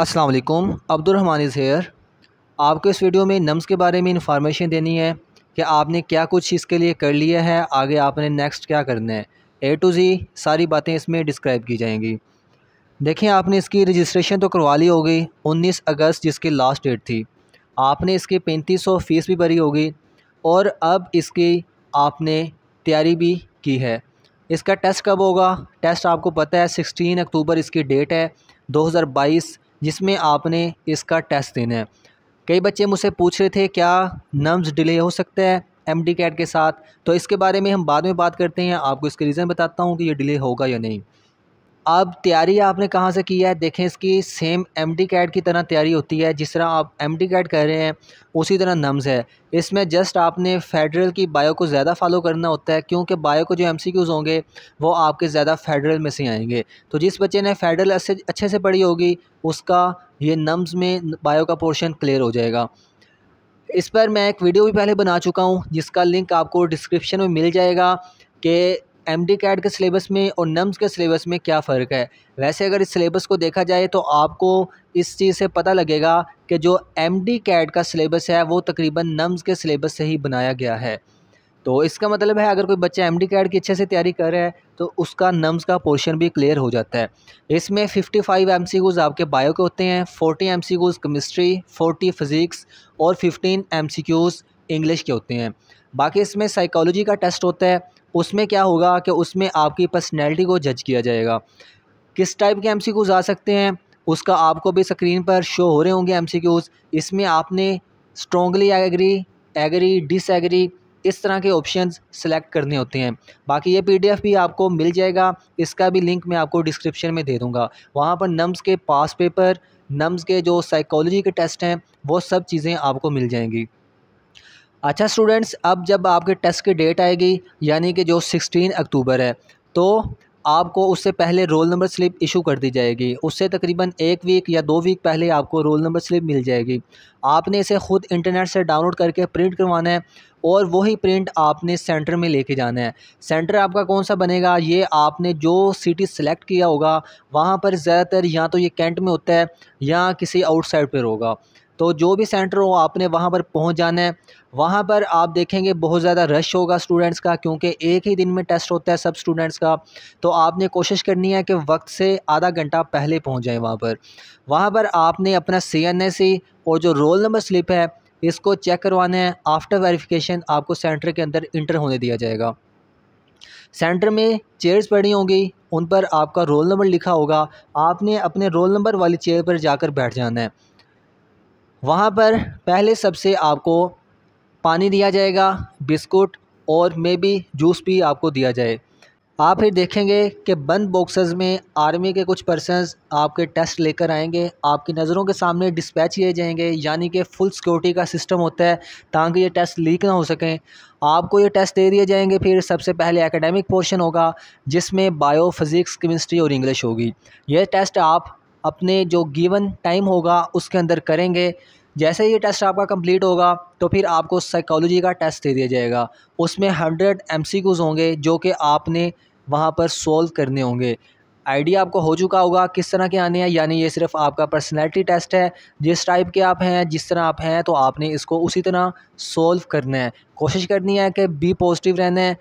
अस्सलाम वालेकुम Abdul Rahman is here आपको इस वीडियो में नम्स के बारे में इन्फॉर्मेशन देनी है कि आपने क्या कुछ इसके लिए कर लिया है आगे आपने नेक्स्ट क्या करना है ए टू ज़ी सारी बातें इसमें डिस्क्राइब की जाएंगी देखें आपने इसकी रजिस्ट्रेशन तो करवा ली होगी उन्नीस अगस्त जिसकी लास्ट डेट थी आपने इसकी पैंतीस सौ फ़ीस भी भरी होगी और अब इसकी आपने तैयारी भी की है इसका टेस्ट कब होगा टेस्ट आपको पता है सिक्सटीन अक्टूबर इसकी डेट है दो हज़ार बाईस जिसमें आपने इसका टेस्ट देना है कई बच्चे मुझसे पूछ रहे थे क्या नर्म्स डिले हो सकता है एम डी कैट के साथ तो इसके बारे में हम बाद में बात करते हैं आपको इसके रीज़न बताता हूँ कि ये डिले होगा या नहीं अब तैयारी आपने कहाँ से की है देखें इसकी सेम एम डी कैट की तरह तैयारी होती है जिस तरह आप एम डी कैट कर रहे हैं उसी तरह नम्स है इसमें जस्ट आपने फेडरल की बायो को ज़्यादा फॉलो करना होता है क्योंकि बायो को जो एम सी क्यूज़ होंगे वो आपके ज़्यादा फेडरल में से आएंगे तो जिस बच्चे ने फेडरल अच्छे से पढ़ी होगी उसका ये नम्स में बायो का पोर्शन क्लियर हो जाएगा इस पर मैं एक वीडियो भी पहले बना चुका हूँ जिसका लिंक आपको डिस्क्रिप्शन में मिल जाएगा कि एम डी कैट के सिलेबस में और नम्स के सिलेबस में क्या फ़र्क है वैसे अगर इस सिलेबस को देखा जाए तो आपको इस चीज़ से पता लगेगा कि जो एम डी कैट का सिलेबस है वो तकरीबन नम्स के सिलेबस से ही बनाया गया है तो इसका मतलब है अगर कोई बच्चा एम डी कैट की अच्छे से तैयारी कर रहा है तो उसका नम्स का पोर्शन भी क्लियर हो जाता है इसमें fifty five M C Qs आपके बायो के होते हैं forty M C Qs chemistry forty physics और fifteen M C Qs English के होते हैं बाकी इसमें साइकोलॉजी का टेस्ट होता है उसमें क्या होगा कि उसमें आपकी पर्सनैलिटी को जज किया जाएगा किस टाइप के एम सी क्यूज़ आ सकते हैं उसका आपको भी स्क्रीन पर शो हो रहे होंगे एम सी क्यूज़ इसमें आपने स्ट्रॉन्गली एग्री एग्री डिसएग्री इस तरह के ऑप्शन सेलेक्ट करने होते हैं बाकी ये पीडीएफ भी आपको मिल जाएगा इसका भी लिंक मैं आपको डिस्क्रिप्शन में दे दूँगा वहाँ पर नम्स के पास पेपर नम्स के जो साइकोलॉजी के टेस्ट हैं वो सब चीज़ें आपको मिल जाएंगी अच्छा स्टूडेंट्स अब जब आपके टेस्ट की डेट आएगी यानी कि जो सिक्सटीन अक्टूबर है तो आपको उससे पहले रोल नंबर स्लिप इशू कर दी जाएगी उससे तकरीबन एक वीक या दो वीक पहले आपको रोल नंबर स्लिप मिल जाएगी आपने इसे ख़ुद इंटरनेट से डाउनलोड करके प्रिंट करवाना है और वही प्रिंट आपने सेंटर में लेके जाना है सेंटर आपका कौन सा बनेगा ये आपने जो सिटी सेलेक्ट किया होगा वहाँ पर ज़्यादातर या तो ये कैंट में होता है या किसी आउटसाइड पर होगा तो जो भी सेंटर हो आपने वहाँ पर पहुँच जाना है वहाँ पर आप देखेंगे बहुत ज़्यादा रश होगा स्टूडेंट्स का क्योंकि एक ही दिन में टेस्ट होता है सब स्टूडेंट्स का तो आपने कोशिश करनी है कि वक्त से आधा घंटा पहले पहुँच जाए वहाँ पर वहाँ पर आपने अपना सी एन सी और जो रोल नंबर स्लिप है इसको चेक करवाना है आफ्टर वेरिफिकेशन आपको सेंटर के अंदर इंटर होने दिया जाएगा सेंटर में चेयर्स पड़ी होंगी उन पर आपका रोल नंबर लिखा होगा आपने अपने रोल नंबर वाली चेयर पर जाकर बैठ जाना है वहाँ पर पहले सबसे आपको पानी दिया जाएगा बिस्कुट और मे बी जूस भी आपको दिया जाए आप फिर देखेंगे कि बंद बॉक्सेस में आर्मी के कुछ पर्सनस आपके टेस्ट लेकर आएंगे आपकी नज़रों के सामने डिस्पैच किए जाएंगे यानी कि फुल सिक्योरिटी का सिस्टम होता है ताकि ये टेस्ट लीक ना हो सकें आपको ये टेस्ट दे दिए जाएंगे फिर सबसे पहले एकेडमिक पोर्शन होगा जिसमें बायो फिज़िक्स केमिस्ट्री और इंग्लिश होगी ये टेस्ट आप अपने जो गिवन टाइम होगा उसके अंदर करेंगे जैसे ये टेस्ट आपका कंप्लीट होगा तो फिर आपको साइकोलॉजी का टेस्ट दे दिया जाएगा उसमें हंड्रेड एम होंगे जो कि आपने वहाँ पर सोल्व करने होंगे आइडिया आपको हो चुका होगा किस तरह के आने हैं यानी ये सिर्फ आपका पर्सनैलिटी टेस्ट है जिस टाइप के आप हैं जिस तरह आप हैं तो आपने इसको उसी तरह सोल्व करना है कोशिश करनी है कि बी पॉजिटिव रहना है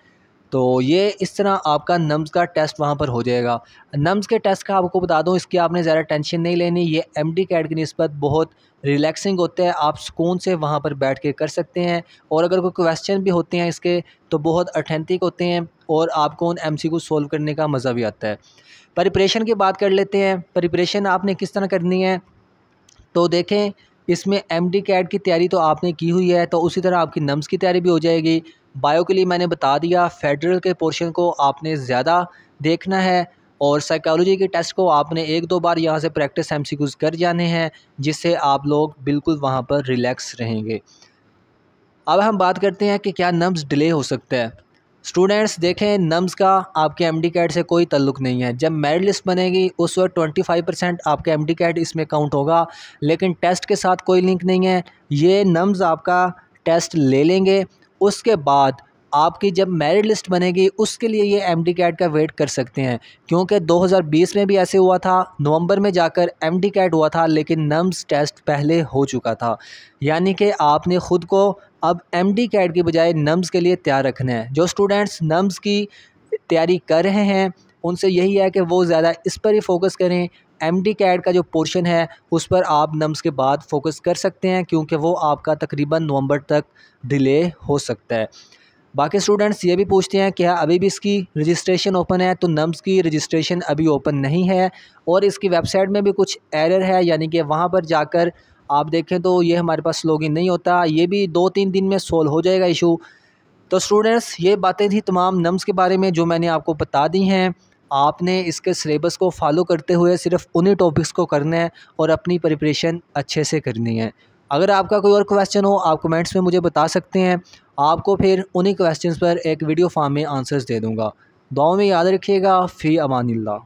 तो ये इस तरह आपका नम्स का टेस्ट वहाँ पर हो जाएगा नम्स के टेस्ट का आपको बता दूँ इसकी आपने ज़्यादा टेंशन नहीं लेनी ये एम डी कैट की नस्बत बहुत रिलैक्सिंग होते हैं आप सुकून से वहाँ पर बैठ के कर सकते हैं और अगर कोई क्वेश्चन भी होते हैं इसके तो बहुत अथेंटिक होते हैं और आपको उन एम सी को सोल्व करने का मज़ा भी आता है प्रिपरेशन की बात कर लेते हैं प्रिपरेशन आपने किस तरह करनी है तो देखें इसमें एम डी कैट की तैयारी तो आपने की हुई है तो उसी तरह आपकी नम्स की तैयारी भी हो जाएगी बायो के लिए मैंने बता दिया फेडरल के पोर्शन को आपने ज़्यादा देखना है और साइकोलॉजी के टेस्ट को आपने एक दो बार यहाँ से प्रैक्टिस एम कर जाने हैं जिससे आप लोग बिल्कुल वहाँ पर रिलैक्स रहेंगे अब हम बात करते हैं कि क्या नम्स डिले हो सकता है स्टूडेंट्स देखें नम्स का आपके एम डी कैट से कोई तल्लुक नहीं है जब मेरिट लिस्ट बनेगी उस वक्त ट्वेंटी फाइव परसेंट आपके एम डी कैट इसमें काउंट होगा लेकिन टेस्ट के साथ कोई लिंक नहीं है ये नम्स आपका टेस्ट ले लेंगे उसके बाद आपकी जब मेरिट लिस्ट बनेगी उसके लिए ये एम डी कैट का वेट कर सकते हैं क्योंकि 2020 में भी ऐसे हुआ था नवंबर में जाकर एम डी कैट हुआ था लेकिन नम्स टेस्ट पहले हो चुका था यानी कि आपने ख़ुद को अब एम डी कैट की बजाय नम्स के लिए तैयार रखना है जो स्टूडेंट्स नम्स की तैयारी कर रहे हैं उनसे यही है कि वो ज़्यादा इस पर ही फोकस करें एम डी कैड का जो पोर्शन है उस पर आप नम्स के बाद फोकस कर सकते हैं क्योंकि वो आपका तकरीबन नवंबर तक डिले हो सकता है बाकी स्टूडेंट्स ये भी पूछते हैं क्या हाँ, अभी भी इसकी रजिस्ट्रेशन ओपन है तो नम्स की रजिस्ट्रेशन अभी ओपन नहीं है और इसकी वेबसाइट में भी कुछ एरर है यानी कि वहाँ पर जाकर आप देखें तो ये हमारे पास लॉगिन नहीं होता ये भी दो तीन दिन में सोल्व हो जाएगा इशू तो स्टूडेंट्स ये बातें थी तमाम नम्स के बारे में जो मैंने आपको बता दी हैं आपने इसके सिलेबस को फॉलो करते हुए सिर्फ उन्हीं टॉपिक्स को करना है और अपनी प्रिपरेशन अच्छे से करनी है अगर आपका कोई और क्वेश्चन हो आप कमेंट्स में मुझे बता सकते हैं आपको फिर उन्हीं क्वेश्चंस पर एक वीडियो फॉर्म में आंसर्स दे दूँगा दुआओं में याद रखिएगा फ़ी अमानिल्ला